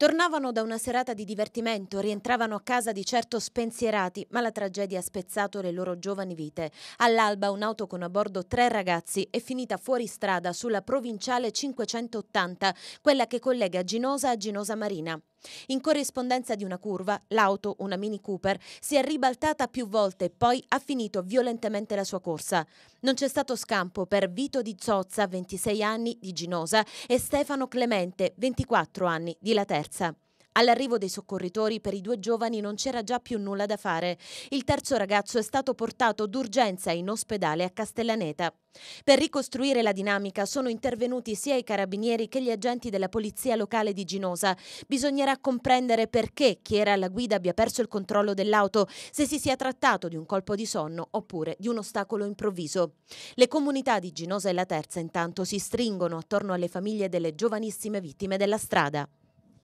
Tornavano da una serata di divertimento, rientravano a casa di certo spensierati, ma la tragedia ha spezzato le loro giovani vite. All'alba un'auto con a bordo tre ragazzi è finita fuori strada sulla provinciale 580, quella che collega Ginosa a Ginosa Marina. In corrispondenza di una curva, l'auto, una Mini Cooper, si è ribaltata più volte e poi ha finito violentemente la sua corsa. Non c'è stato scampo per Vito Di Zozza, 26 anni, di Ginosa, e Stefano Clemente, 24 anni, di La Terza. All'arrivo dei soccorritori per i due giovani non c'era già più nulla da fare. Il terzo ragazzo è stato portato d'urgenza in ospedale a Castellaneta. Per ricostruire la dinamica sono intervenuti sia i carabinieri che gli agenti della polizia locale di Ginosa. Bisognerà comprendere perché chi era alla guida abbia perso il controllo dell'auto, se si sia trattato di un colpo di sonno oppure di un ostacolo improvviso. Le comunità di Ginosa e La Terza intanto si stringono attorno alle famiglie delle giovanissime vittime della strada.